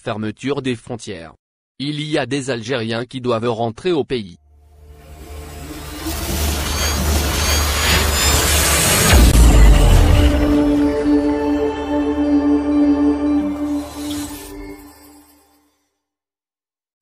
fermeture des frontières. Il y a des Algériens qui doivent rentrer au pays.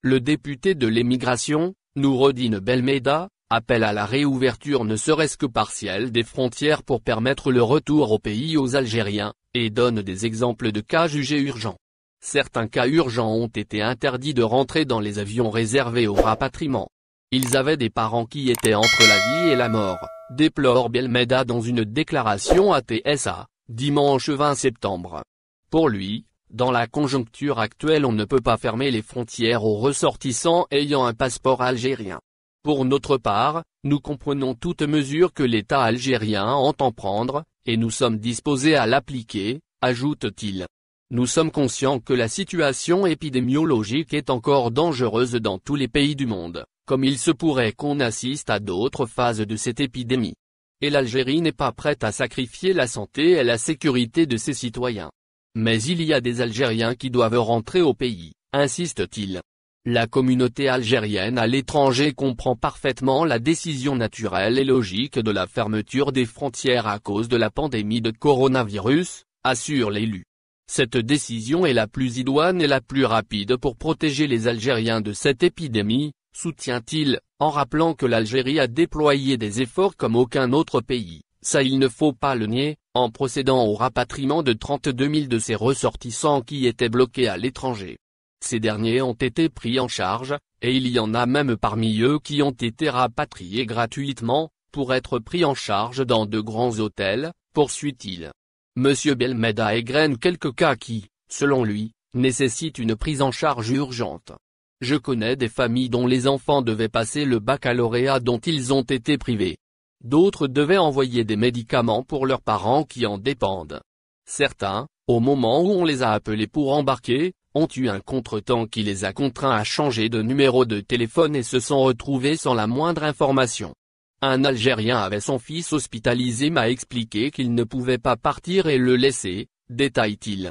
Le député de l'émigration, Noureddine Belmeda, appelle à la réouverture ne serait-ce que partielle des frontières pour permettre le retour au pays aux Algériens, et donne des exemples de cas jugés urgents certains cas urgents ont été interdits de rentrer dans les avions réservés au rapatriement. Ils avaient des parents qui étaient entre la vie et la mort, déplore Belmeda dans une déclaration à TSA, dimanche 20 septembre. Pour lui, dans la conjoncture actuelle on ne peut pas fermer les frontières aux ressortissants ayant un passeport algérien. Pour notre part, nous comprenons toute mesure que l'État algérien entend prendre, et nous sommes disposés à l'appliquer, ajoute-t-il. Nous sommes conscients que la situation épidémiologique est encore dangereuse dans tous les pays du monde, comme il se pourrait qu'on assiste à d'autres phases de cette épidémie. Et l'Algérie n'est pas prête à sacrifier la santé et la sécurité de ses citoyens. Mais il y a des Algériens qui doivent rentrer au pays, insiste-t-il. La communauté algérienne à l'étranger comprend parfaitement la décision naturelle et logique de la fermeture des frontières à cause de la pandémie de coronavirus, assure l'élu. Cette décision est la plus idoine et la plus rapide pour protéger les Algériens de cette épidémie, soutient-il, en rappelant que l'Algérie a déployé des efforts comme aucun autre pays, ça il ne faut pas le nier, en procédant au rapatriement de 32 000 de ses ressortissants qui étaient bloqués à l'étranger. Ces derniers ont été pris en charge, et il y en a même parmi eux qui ont été rapatriés gratuitement, pour être pris en charge dans de grands hôtels, poursuit-il. M. Belmeda égrène quelques cas qui, selon lui, nécessitent une prise en charge urgente. Je connais des familles dont les enfants devaient passer le baccalauréat dont ils ont été privés. D'autres devaient envoyer des médicaments pour leurs parents qui en dépendent. Certains, au moment où on les a appelés pour embarquer, ont eu un contretemps qui les a contraints à changer de numéro de téléphone et se sont retrouvés sans la moindre information. Un Algérien avait son fils hospitalisé m'a expliqué qu'il ne pouvait pas partir et le laisser, détaille-t-il.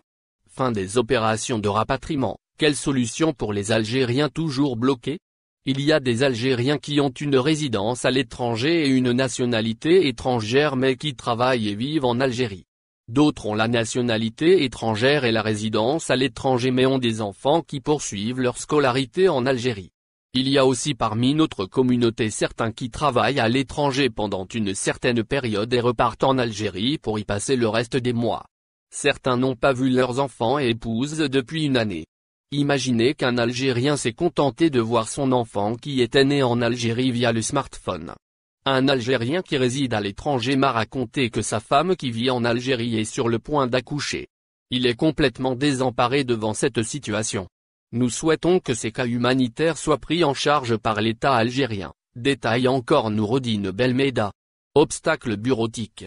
Fin des opérations de rapatriement, quelle solution pour les Algériens toujours bloqués Il y a des Algériens qui ont une résidence à l'étranger et une nationalité étrangère mais qui travaillent et vivent en Algérie. D'autres ont la nationalité étrangère et la résidence à l'étranger mais ont des enfants qui poursuivent leur scolarité en Algérie. Il y a aussi parmi notre communauté certains qui travaillent à l'étranger pendant une certaine période et repartent en Algérie pour y passer le reste des mois. Certains n'ont pas vu leurs enfants et épouses depuis une année. Imaginez qu'un Algérien s'est contenté de voir son enfant qui était né en Algérie via le smartphone. Un Algérien qui réside à l'étranger m'a raconté que sa femme qui vit en Algérie est sur le point d'accoucher. Il est complètement désemparé devant cette situation. Nous souhaitons que ces cas humanitaires soient pris en charge par l'État algérien, détaille encore Nourodine Belmeda. Obstacle bureautique.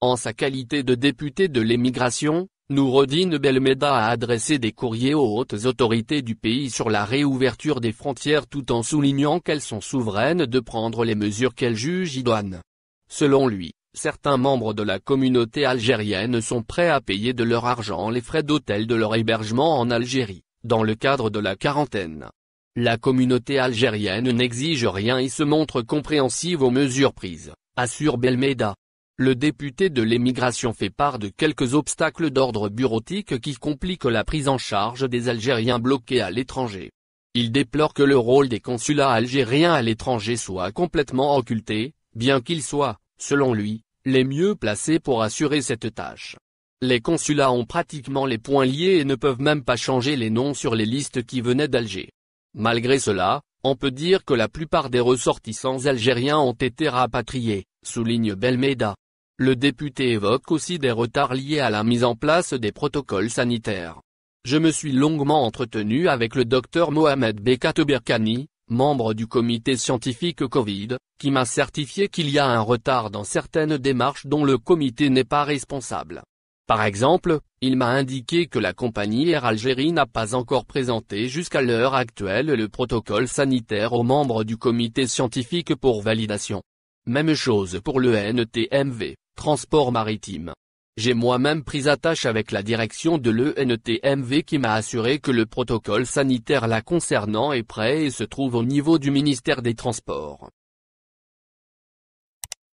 En sa qualité de député de l'émigration, Nourodine Belmeda a adressé des courriers aux hautes autorités du pays sur la réouverture des frontières tout en soulignant qu'elles sont souveraines de prendre les mesures qu'elles jugent idoines. Selon lui, certains membres de la communauté algérienne sont prêts à payer de leur argent les frais d'hôtel de leur hébergement en Algérie dans le cadre de la quarantaine. La communauté algérienne n'exige rien et se montre compréhensive aux mesures prises, assure Belmeda. Le député de l'émigration fait part de quelques obstacles d'ordre bureautique qui compliquent la prise en charge des Algériens bloqués à l'étranger. Il déplore que le rôle des consulats algériens à l'étranger soit complètement occulté, bien qu'ils soient, selon lui, les mieux placés pour assurer cette tâche. Les consulats ont pratiquement les points liés et ne peuvent même pas changer les noms sur les listes qui venaient d'Alger. Malgré cela, on peut dire que la plupart des ressortissants algériens ont été rapatriés, souligne Belmeda. Le député évoque aussi des retards liés à la mise en place des protocoles sanitaires. Je me suis longuement entretenu avec le docteur Mohamed Berkani, membre du comité scientifique Covid, qui m'a certifié qu'il y a un retard dans certaines démarches dont le comité n'est pas responsable. Par exemple, il m'a indiqué que la compagnie Air Algérie n'a pas encore présenté jusqu'à l'heure actuelle le protocole sanitaire aux membres du comité scientifique pour validation. Même chose pour le NTMV, Transport Maritime. J'ai moi-même pris attache avec la direction de l'ENTMV qui m'a assuré que le protocole sanitaire la concernant est prêt et se trouve au niveau du ministère des Transports.